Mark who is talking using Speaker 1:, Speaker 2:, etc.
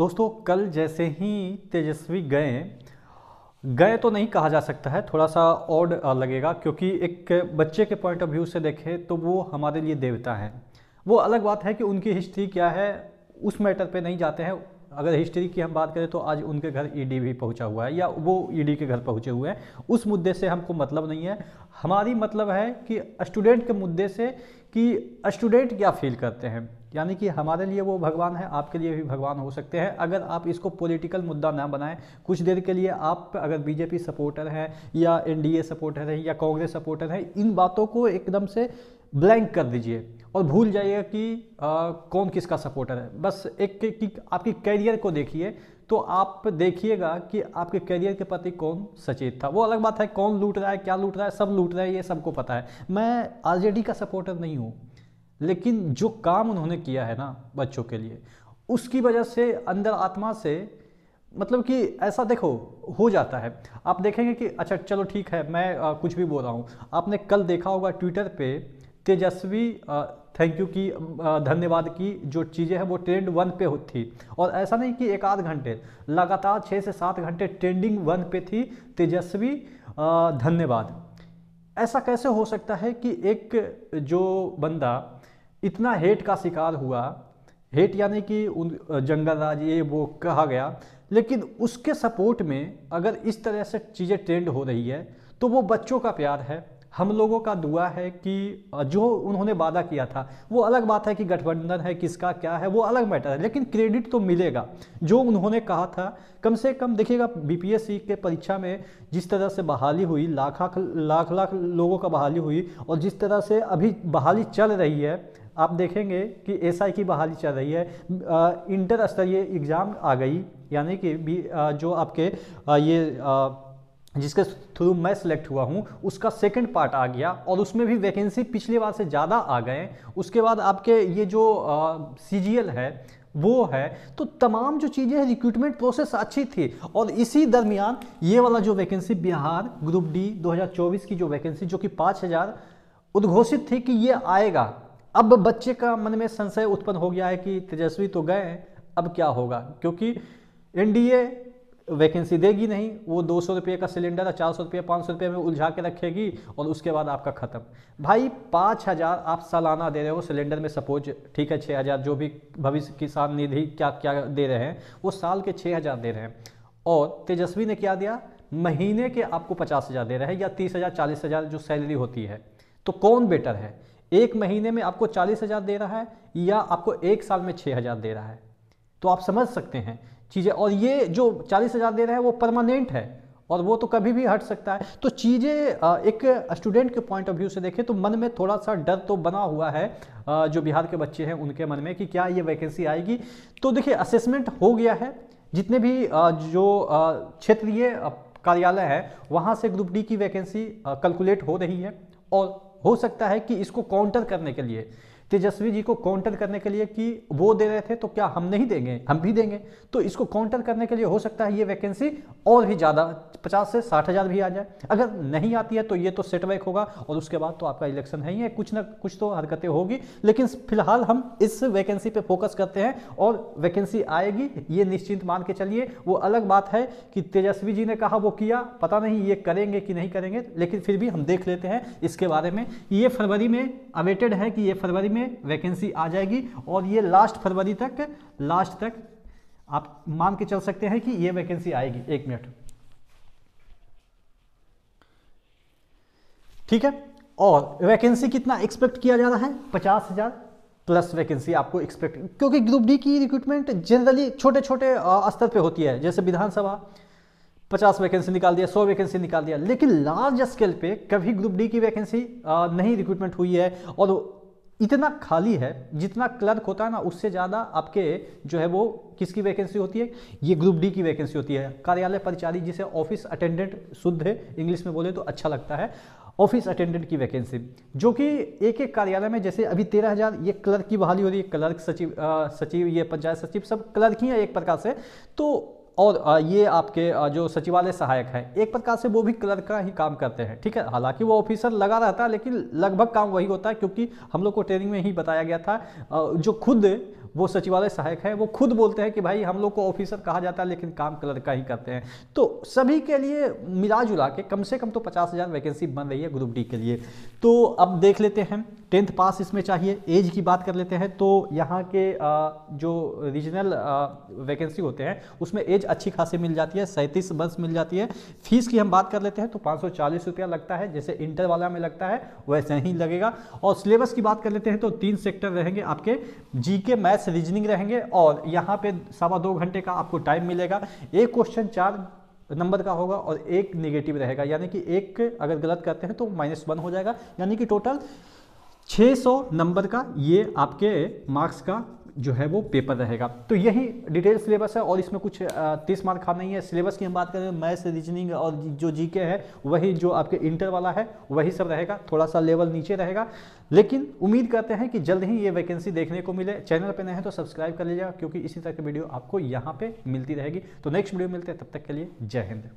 Speaker 1: दोस्तों कल जैसे ही तेजस्वी गए गए तो नहीं कहा जा सकता है थोड़ा सा ऑड लगेगा क्योंकि एक बच्चे के पॉइंट ऑफ व्यू से देखें तो वो हमारे लिए देवता हैं वो अलग बात है कि उनकी हिस्ट्री क्या है उस मैटर पे नहीं जाते हैं अगर हिस्ट्री की हम बात करें तो आज उनके घर ईडी e भी पहुंचा हुआ है या वो ईडी e के घर पहुंचे हुए हैं उस मुद्दे से हमको मतलब नहीं है हमारी मतलब है कि स्टूडेंट के मुद्दे से कि स्टूडेंट क्या फील करते हैं यानी कि हमारे लिए वो भगवान है आपके लिए भी भगवान हो सकते हैं अगर आप इसको पॉलिटिकल मुद्दा ना बनाएं कुछ देर के लिए आप अगर बीजेपी सपोर्टर हैं या एनडीए सपोर्टर हैं या कांग्रेस सपोर्टर हैं इन बातों को एकदम से ब्लैंक कर दीजिए और भूल जाइएगा कि आ, कौन किसका सपोर्टर है बस एक एक आपकी कैरियर को देखिए तो आप देखिएगा कि आपके करियर के प्रति कौन सचेत था वो अलग बात है कौन लूट रहा है क्या लूट रहा है सब लूट रहा है ये सबको पता है मैं आरजेडी का सपोर्टर नहीं हूँ लेकिन जो काम उन्होंने किया है ना बच्चों के लिए उसकी वजह से अंदर आत्मा से मतलब कि ऐसा देखो हो जाता है आप देखेंगे कि अच्छा चलो ठीक है मैं आ, कुछ भी बोल रहा हूँ आपने कल देखा होगा ट्विटर पर तेजस्वी थैंक यू की धन्यवाद की जो चीज़ें हैं वो ट्रेंड वन पे थी और ऐसा नहीं कि एक आध घंटे लगातार छः से सात घंटे ट्रेंडिंग वन पे थी तेजस्वी धन्यवाद ऐसा कैसे हो सकता है कि एक जो बंदा इतना हेट का शिकार हुआ हेट यानी कि उन जंगल राज ये वो कहा गया लेकिन उसके सपोर्ट में अगर इस तरह से चीज़ें ट्रेंड हो रही है तो वो बच्चों का प्यार है हम लोगों का दुआ है कि जो उन्होंने वादा किया था वो अलग बात है कि गठबंधन है किसका क्या है वो अलग मैटर है लेकिन क्रेडिट तो मिलेगा जो उन्होंने कहा था कम से कम देखिएगा बीपीएससी के परीक्षा में जिस तरह से बहाली हुई लाख लाख लाख लोगों का बहाली हुई और जिस तरह से अभी बहाली चल रही है आप देखेंगे कि एसआई की बहाली चल रही है इंटर स्तरीय एग्ज़ाम आ गई यानी कि भी आ, जो आपके आ, ये जिसके थ्रू मैं सिलेक्ट हुआ हूँ उसका सेकंड पार्ट आ गया और उसमें भी वैकेंसी पिछली बार से ज़्यादा आ गए उसके बाद आपके ये जो सी जी एल है वो है तो तमाम जो चीज़ें हैं रिक्रूटमेंट प्रोसेस अच्छी थी और इसी दरमियान ये वाला जो वैकेंसी बिहार ग्रुप डी 2024 की जो वैकेंसी जो कि 5000 उद्घोषित थी कि ये आएगा अब बच्चे का मन में संशय उत्पन्न हो गया है कि तेजस्वी तो गए अब क्या होगा क्योंकि एनडीए वैकेंसी देगी नहीं वो दो सौ रुपये का सिलेंडर है चार सौ रुपये पाँच सौ रुपये में उलझा के रखेगी और उसके बाद आपका ख़त्म भाई पाँच हज़ार आप सालाना दे रहे हो सिलेंडर में सपोज ठीक है छः हज़ार जो भी भविष्य किसान निधि क्या क्या दे रहे हैं वो साल के छः हज़ार दे रहे हैं और तेजस्वी ने क्या दिया महीने के आपको पचास हज़ार दे रहे हैं या तीस हज़ार चालीस हज़ार जो सैलरी होती है तो कौन बेटर है एक महीने में आपको चालीस हज़ार दे रहा है या आपको एक साल में छः हज़ार दे रहा है तो आप समझ सकते हैं चीज़ें और ये जो चालीस हज़ार दे रहे हैं वो परमानेंट है और वो तो कभी भी हट सकता है तो चीज़ें एक स्टूडेंट के पॉइंट ऑफ व्यू से देखें तो मन में थोड़ा सा डर तो बना हुआ है जो बिहार के बच्चे हैं उनके मन में कि क्या ये वैकेंसी आएगी तो देखिए असेसमेंट हो गया है जितने भी जो क्षेत्रीय कार्यालय है वहाँ से ग्रुप डी की वैकेंसी कैलकुलेट हो रही है और हो सकता है कि इसको काउंटर करने के लिए तेजस्वी जी को काउंटर करने के लिए कि वो दे रहे थे तो क्या हम नहीं देंगे हम भी देंगे तो इसको काउंटर करने के लिए हो सकता है ये वैकेंसी और भी ज़्यादा पचास से साठ हज़ार भी आ जाए अगर नहीं आती है तो ये तो सेटबैक होगा और उसके बाद तो आपका इलेक्शन है ही है कुछ ना कुछ तो हरकतें होगी लेकिन फिलहाल हम इस वैकेंसी पर फोकस करते हैं और वैकेंसी आएगी ये निश्चिंत मान के चलिए वो अलग बात है कि तेजस्वी जी ने कहा वो किया पता नहीं ये करेंगे कि नहीं करेंगे लेकिन फिर भी हम देख लेते हैं इसके बारे में ये फरवरी में अवेटेड है कि ये फरवरी में में वैकेंसी आ जाएगी और ये लास्ट फरवरी तक लास्ट तक आप मान के चल सकते हैं कि ये वैकेंसी आएगी एक मिनट ठीक है और वैकेंसी कितना एक्सपेक्ट किया जा रहा है पचास हज़ार प्लस वैकेंसी आपको एक्सपेक्ट क्योंकि ग्रुप डी की रिक्रूटमेंट जनरली छोटे छोटे स्तर पे होती है जैसे विधानसभा पचास वैकेंसी निकाल दिया सौ वैकेंसी निकाल दिया लेकिन लार्ज स्केल पे कभी ग्रुप डी की वैकेंसी नहीं रिक्रूटमेंट हुई है और इतना खाली है जितना क्लर्क होता है ना उससे ज़्यादा आपके जो है वो किसकी वैकेंसी होती है ये ग्रुप डी की वैकेंसी होती है कार्यालय परिचारी जिसे ऑफिस अटेंडेंट शुद्ध है इंग्लिश में बोले तो अच्छा लगता है ऑफिस अटेंडेंट की वैकेंसी जो कि एक एक कार्यालय में जैसे अभी तेरह हज़ार ये क्लर्क की बहाली हो रही है क्लर्क सचिव आ, सचिव ये पंचायत सचिव सब क्लर्क ही है एक प्रकार से तो और ये आपके जो सचिवालय सहायक हैं एक प्रकार से वो भी क्लर्क का ही काम करते हैं ठीक है हालांकि वो ऑफिसर लगा रहता है लेकिन लगभग काम वही होता है क्योंकि हम लोग को ट्रेनिंग में ही बताया गया था जो खुद वो सचिवालय सहायक है वो खुद बोलते हैं कि भाई हम लोग को ऑफिसर कहा जाता है लेकिन काम कलर का ही करते हैं तो सभी के लिए मिला जुला के कम से कम तो पचास हज़ार वैकेंसी बन रही है ग्रुप डी के लिए तो अब देख लेते हैं टेंथ पास इसमें चाहिए एज की बात कर लेते हैं तो यहाँ के जो रीजनल वैकेंसी होते हैं उसमें एज अच्छी खासी मिल जाती है सैंतीस वर्ष मिल जाती है फीस की हम बात कर लेते हैं तो पाँच रुपया लगता है जैसे इंटर वाला में लगता है वैसे ही लगेगा और सिलेबस की बात कर लेते हैं तो तीन सेक्टर रहेंगे आपके जी के मैथ मैथ्स रीजनिंग रहेंगे और यहाँ पे सवा दो घंटे का आपको टाइम मिलेगा एक क्वेश्चन चार नंबर का होगा और एक नेगेटिव रहेगा यानी कि एक अगर गलत करते हैं तो माइनस वन हो जाएगा यानी कि टोटल 600 नंबर का ये आपके मार्क्स का जो है वो पेपर रहेगा तो यही डिटेल सिलेबस है और इसमें कुछ तीस मार्क खाना नहीं है सिलेबस की हम बात करें मैथ्स रीजनिंग और जो जीके है वही जो आपके इंटर वाला है वही सब रहेगा थोड़ा सा लेवल नीचे रहेगा लेकिन उम्मीद करते हैं कि जल्द ही ये वैकेंसी देखने को मिले चैनल पर नए हैं तो सब्सक्राइब कर लीजिएगा क्योंकि इसी तरह की वीडियो आपको यहाँ पर मिलती रहेगी तो नेक्स्ट वीडियो मिलते हैं तब तक के लिए जय हिंद